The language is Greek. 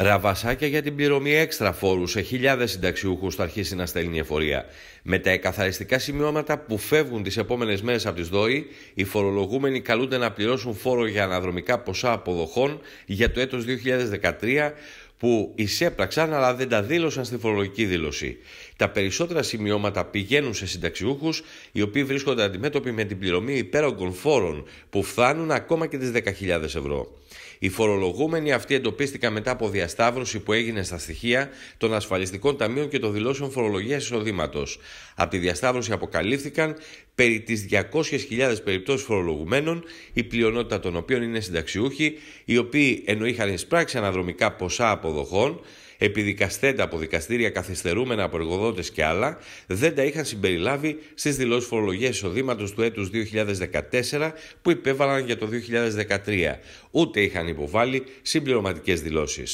Ραβασάκια για την πληρωμή έξτρα φόρους σε χιλιάδες συνταξιούχους θα αρχίσει να στέλνει εφορία. Με τα εκαθαριστικά σημειώματα που φεύγουν τις επόμενες μέρες από τις ΔΟΗ, οι φορολογούμενοι καλούνται να πληρώσουν φόρο για αναδρομικά ποσά αποδοχών για το έτος 2013 που εισέπραξαν αλλά δεν τα δήλωσαν στη φορολογική δήλωση. Τα περισσότερα σημειώματα πηγαίνουν σε συνταξιούχους οι οποίοι βρίσκονται αντιμέτωποι με την πληρωμή υπέρογκων φόρων που φτάνουν ακόμα και τις 10.000 ευρώ. Οι φορολογούμενοι αυτοί εντοπίστηκαν μετά από διασταύρωση που έγινε στα στοιχεία των ασφαλιστικών ταμείων και των δηλώσεων φορολογίας εισοδήματος. Από τη διασταύρωση αποκαλύφθηκαν περί τις 200.000 περιπτώσεις φορολογουμένων, η πλειονότητα των οποίων είναι συνταξιούχοι, οι οποίοι ενώ είχαν εισπράξει αναδρομικά ποσά από αποδοχών, επιδικαστέντα από δικαστήρια καθυστερούμενα από εργοδότες και άλλα, δεν τα είχαν συμπεριλάβει στις δηλώσεις φορολογίας εισοδήματος του έτους 2014 που υπέβαλαν για το 2013, ούτε είχαν υποβάλει συμπληρωματικές δηλώσεις.